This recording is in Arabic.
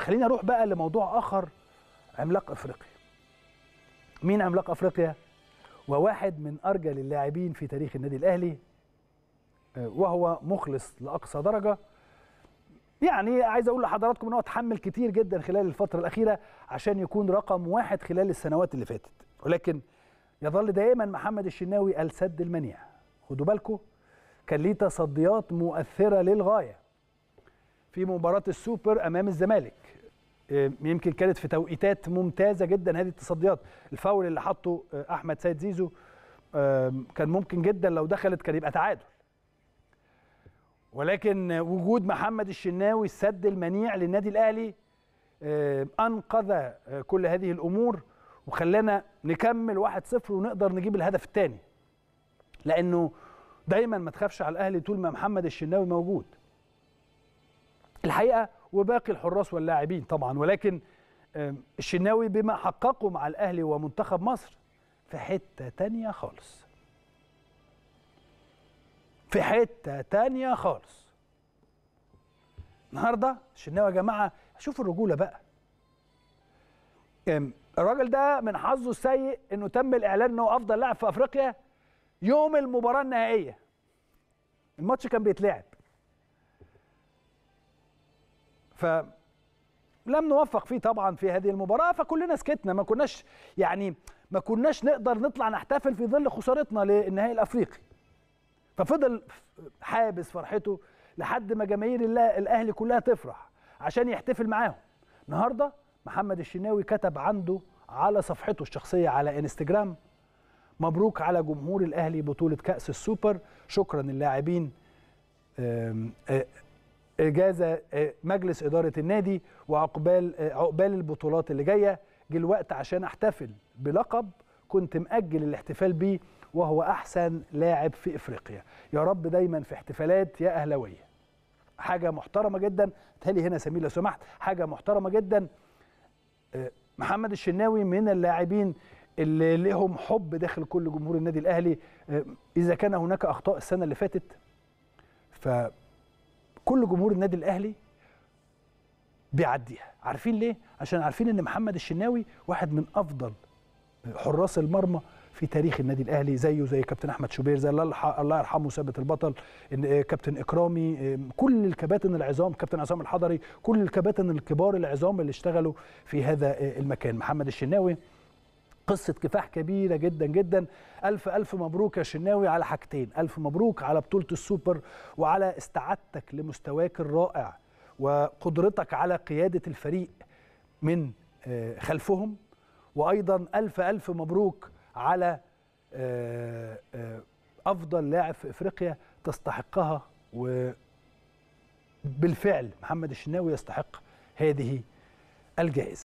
خليني اروح بقى لموضوع اخر عملاق افريقيا مين عملاق افريقيا وواحد من ارجل اللاعبين في تاريخ النادي الاهلي آه، وهو مخلص لاقصى درجه يعني عايز اقول لحضراتكم ان هو اتحمل كتير جدا خلال الفتره الاخيره عشان يكون رقم واحد خلال السنوات اللي فاتت ولكن يظل دائما محمد الشناوي السد المنيع خدوا بالكم كان ليه تصديات مؤثره للغايه في مباراه السوبر امام الزمالك آه، يمكن كانت في توقيتات ممتازه جدا هذه التصديات الفاول اللي حطه آه، احمد سيد زيزو كان ممكن جدا لو دخلت كان يبقى تعادل ولكن وجود محمد الشناوي السد المنيع للنادي الاهلي انقذ آه، كل هذه الامور وخلانا نكمل 1-0 ونقدر نجيب الهدف الثاني لانه دايما ما تخافش على الاهلي طول ما محمد الشناوي موجود الحقيقه وباقي الحراس واللاعبين طبعا ولكن الشناوي بما حققه مع الاهلي ومنتخب مصر في حته تانية خالص في حته تانية خالص النهارده الشناوي يا جماعه شوفوا الرجوله بقى الراجل ده من حظه السيء انه تم الاعلان انه افضل لاعب في افريقيا يوم المباراه النهائيه الماتش كان بيتلعب ف لم نوفق فيه طبعا في هذه المباراه فكلنا سكتنا ما كناش يعني ما كناش نقدر نطلع نحتفل في ظل خسارتنا للنهائي الافريقي ففضل حابس فرحته لحد ما جماهير الاهلي كلها تفرح عشان يحتفل معاهم النهارده محمد الشناوي كتب عنده على صفحته الشخصيه على انستجرام مبروك على جمهور الاهلي بطوله كاس السوبر شكرا للاعبين اجازه آه، مجلس اداره النادي وعقبال آه، عقبال البطولات اللي جايه جه الوقت عشان احتفل بلقب كنت مأجل الاحتفال بيه وهو احسن لاعب في افريقيا يا رب دايما في احتفالات يا اهلاويه حاجه محترمه جدا تالي هنا سمير لو سمحت حاجه محترمه جدا آه، محمد الشناوي من اللاعبين اللي لهم حب داخل كل جمهور النادي الاهلي اذا كان هناك اخطاء السنه اللي فاتت ف كل جمهور النادي الاهلي بيعديها عارفين ليه عشان عارفين ان محمد الشناوي واحد من افضل حراس المرمى في تاريخ النادي الاهلي زيه زي كابتن احمد شوبير زي الله يرحمه ثابت البطل آه، كابتن اكرامي آه، كل الكباتن العظام كابتن عصام الحضري كل الكباتن الكبار العظام اللي اشتغلوا في هذا آه، المكان محمد الشناوي قصه كفاح كبيره جدا جدا الف الف مبروك يا شناوي على حاجتين الف مبروك على بطوله السوبر وعلى استعادتك لمستواك الرائع وقدرتك على قياده الفريق من آه، خلفهم وايضا الف الف مبروك على آه، آه، افضل لاعب في افريقيا تستحقها وبالفعل محمد الشناوي يستحق هذه الجائزه